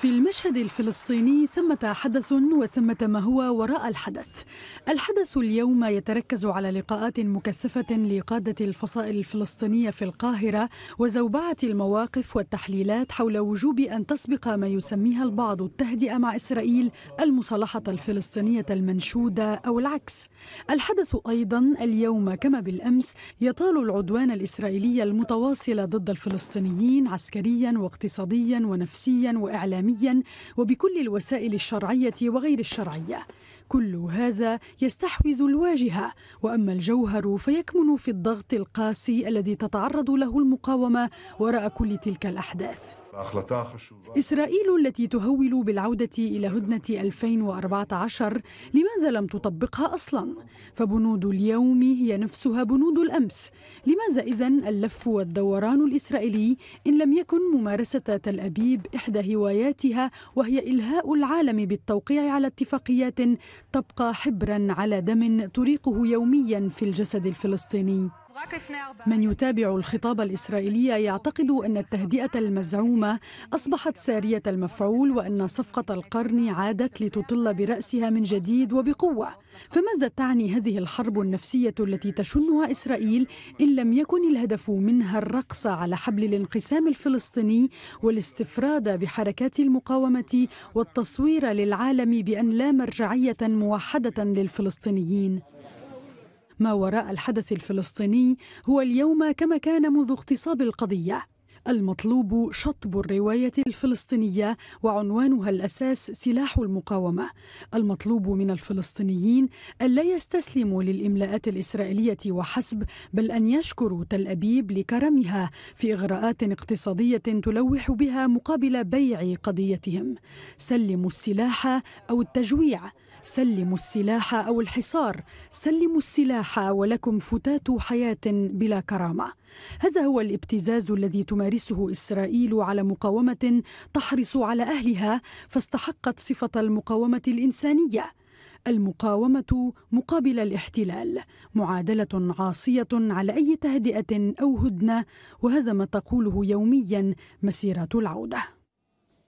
في المشهد الفلسطيني ثمة حدث وثمة ما هو وراء الحدث. الحدث اليوم يتركز على لقاءات مكثفة لقادة الفصائل الفلسطينية في القاهرة وزوبعة المواقف والتحليلات حول وجوب أن تسبق ما يسميها البعض التهدئة مع إسرائيل المصالحة الفلسطينية المنشودة أو العكس. الحدث أيضا اليوم كما بالأمس يطال العدوان الإسرائيلي المتواصل ضد الفلسطينيين عسكريا واقتصاديا ونفسيا وإعلاميا عالميا وبكل الوسائل الشرعية وغير الشرعية كل هذا يستحوذ الواجهة وأما الجوهر فيكمن في الضغط القاسي الذي تتعرض له المقاومة وراء كل تلك الأحداث إسرائيل التي تهول بالعودة إلى هدنة 2014 لماذا لم تطبقها أصلا؟ فبنود اليوم هي نفسها بنود الأمس لماذا إذا اللف والدوران الإسرائيلي إن لم يكن ممارسة تل أبيب إحدى هواياتها وهي إلهاء العالم بالتوقيع على اتفاقيات تبقى حبرا على دم تريقه يوميا في الجسد الفلسطيني من يتابع الخطاب الإسرائيلي يعتقد أن التهدئة المزعومة أصبحت سارية المفعول وأن صفقة القرن عادت لتطل برأسها من جديد وبقوة فماذا تعني هذه الحرب النفسية التي تشنها إسرائيل إن لم يكن الهدف منها الرقص على حبل الانقسام الفلسطيني والاستفراد بحركات المقاومة والتصوير للعالم بأن لا مرجعية موحدة للفلسطينيين؟ ما وراء الحدث الفلسطيني هو اليوم كما كان منذ اغتصاب القضيه المطلوب شطب الروايه الفلسطينيه وعنوانها الاساس سلاح المقاومه المطلوب من الفلسطينيين الا يستسلموا للاملاءات الاسرائيليه وحسب بل ان يشكروا تل ابيب لكرمها في اغراءات اقتصاديه تلوح بها مقابل بيع قضيتهم سلموا السلاح او التجويع سلموا السلاح أو الحصار سلموا السلاح ولكم فتات حياة بلا كرامة هذا هو الابتزاز الذي تمارسه إسرائيل على مقاومة تحرص على أهلها فاستحقت صفة المقاومة الإنسانية المقاومة مقابل الاحتلال، معادلة عاصية على أي تهدئة أو هدنة، وهذا ما تقوله يوميا مسيرات العودة.